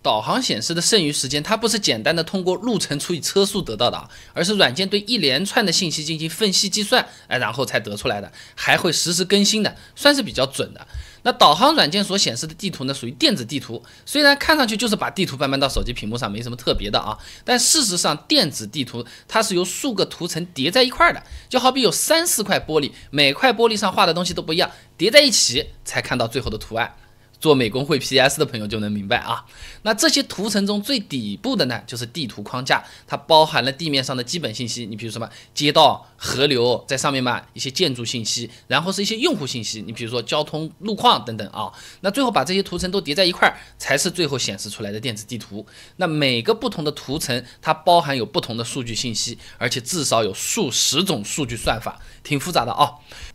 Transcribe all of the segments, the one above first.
导航显示的剩余时间，它不是简单的通过路程除以车速得到的啊，而是软件对一连串的信息进行分析计算，哎，然后才得出来的，还会实时更新的，算是比较准的。那导航软件所显示的地图呢，属于电子地图，虽然看上去就是把地图搬搬到手机屏幕上，没什么特别的啊，但事实上，电子地图它是由数个图层叠在一块的，就好比有三四块玻璃，每块玻璃上画的东西都不一样，叠在一起才看到最后的图案。做美工会 PS 的朋友就能明白啊。那这些图层中最底部的呢，就是地图框架，它包含了地面上的基本信息。你比如什么街道、河流在上面嘛，一些建筑信息，然后是一些用户信息。你比如说交通路况等等啊。那最后把这些图层都叠在一块儿，才是最后显示出来的电子地图。那每个不同的图层，它包含有不同的数据信息，而且至少有数十种数据算法，挺复杂的啊。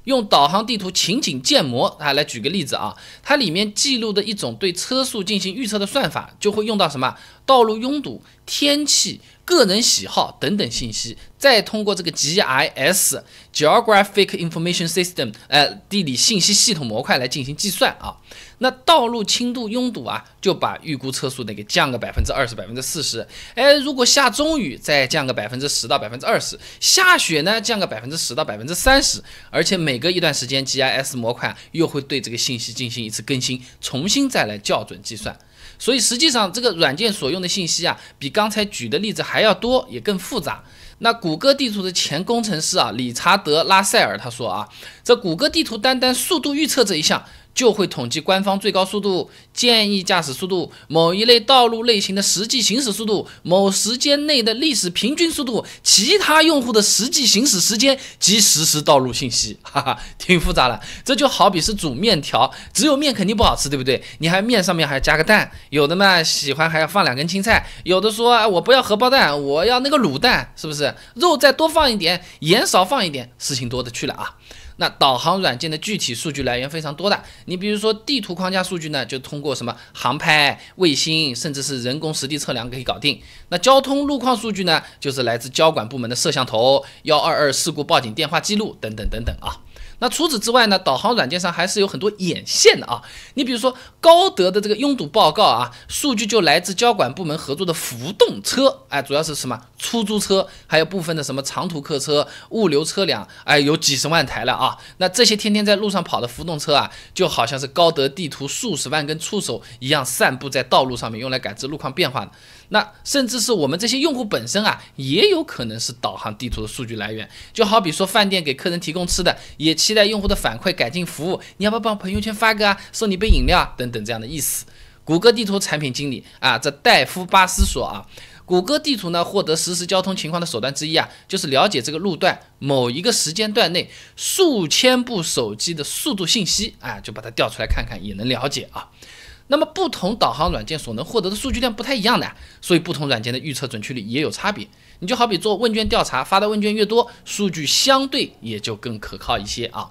用导航地图情景建模啊，来举个例子啊，它里面既记录的一种对车速进行预测的算法，就会用到什么道路拥堵。天气、个人喜好等等信息，再通过这个 GIS (Geographic Information System) 呃，地理信息系统模块来进行计算啊。那道路轻度拥堵啊，就把预估车速那个降个百分之二十、百分之四十。哎，如果下中雨再降个百分之十到百分之二十，下雪呢降个百分之十到百分之三十。而且每隔一段时间，GIS 模块又会对这个信息进行一次更新，重新再来校准计算。所以，实际上这个软件所用的信息啊，比刚才举的例子还要多，也更复杂。那谷歌地图的前工程师啊，理查德·拉塞尔他说啊，这谷歌地图单单速度预测这一项。就会统计官方最高速度、建议驾驶速度、某一类道路类型的实际行驶速度、某时间内的历史平均速度、其他用户的实际行驶时间及实时道路信息。哈哈，挺复杂的。这就好比是煮面条，只有面肯定不好吃，对不对？你还面上面还要加个蛋，有的嘛喜欢还要放两根青菜，有的说我不要荷包蛋，我要那个卤蛋，是不是？肉再多放一点，盐少放一点，事情多的去了啊。那导航软件的具体数据来源非常多的，你比如说地图框架数据呢，就通过什么航拍、卫星，甚至是人工实地测量可以搞定。那交通路况数据呢，就是来自交管部门的摄像头、幺二二事故报警电话记录等等等等啊。那除此之外呢，导航软件上还是有很多眼线的啊。你比如说高德的这个拥堵报告啊，数据就来自交管部门合作的浮动车，哎，主要是什么？出租车还有部分的什么长途客车、物流车辆，哎，有几十万台了啊。那这些天天在路上跑的浮动车啊，就好像是高德地图数十万根触手一样，散布在道路上面，用来感知路况变化的。那甚至是我们这些用户本身啊，也有可能是导航地图的数据来源。就好比说饭店给客人提供吃的，也期待用户的反馈改进服务。你要不要帮朋友圈发个啊，送你杯饮料等等这样的意思。谷歌地图产品经理啊，这戴夫巴斯说啊。谷歌地图呢，获得实时交通情况的手段之一啊，就是了解这个路段某一个时间段内数千部手机的速度信息啊，就把它调出来看看，也能了解啊。那么不同导航软件所能获得的数据量不太一样的，所以不同软件的预测准确率也有差别。你就好比做问卷调查，发的问卷越多，数据相对也就更可靠一些啊。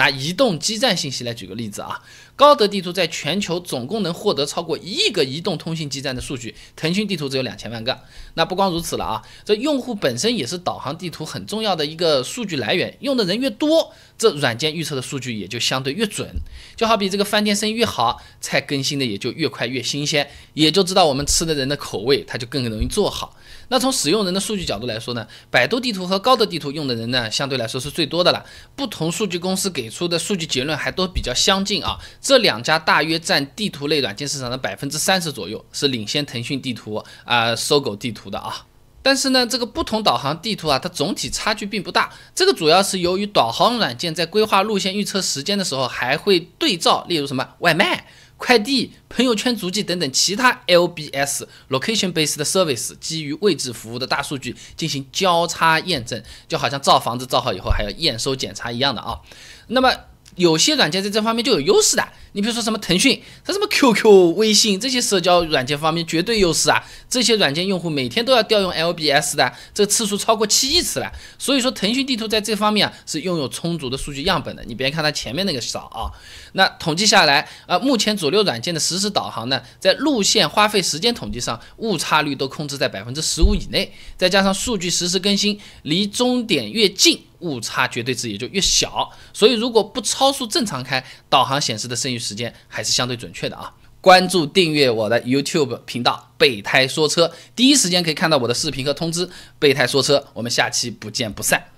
拿移动基站信息来举个例子啊，高德地图在全球总共能获得超过一亿个移动通信基站的数据，腾讯地图只有两千万个。那不光如此了啊，这用户本身也是导航地图很重要的一个数据来源，用的人越多，这软件预测的数据也就相对越准。就好比这个饭店生意越好，菜更新的也就越快越新鲜，也就知道我们吃的人的口味，它就更容易做好。那从使用人的数据角度来说呢，百度地图和高德地图用的人呢，相对来说是最多的了。不同数据公司给出的数据结论还都比较相近啊。这两家大约占地图类软件市场的百分之三十左右，是领先腾讯地图啊、搜狗地图的啊。但是呢，这个不同导航地图啊，它总体差距并不大。这个主要是由于导航软件在规划路线、预测时间的时候，还会对照，例如什么外卖。快递、朋友圈足迹等等其他 LBS（location-based service，基于位置服务）的大数据进行交叉验证，就好像造房子造好以后还要验收检查一样的啊。那么，有些软件在这方面就有优势的，你比如说什么腾讯，它什么 QQ、微信这些社交软件方面绝对优势啊。这些软件用户每天都要调用 LBS 的，这个次数超过七亿次了。所以说，腾讯地图在这方面啊是拥有充足的数据样本的。你别看它前面那个少啊，那统计下来啊，目前主流软件的实时导航呢，在路线花费时间统计上误差率都控制在百分之十五以内，再加上数据实时更新，离终点越近。误差绝对值也就越小，所以如果不超速正常开，导航显示的剩余时间还是相对准确的啊！关注订阅我的 YouTube 频道“备胎说车”，第一时间可以看到我的视频和通知。“备胎说车”，我们下期不见不散。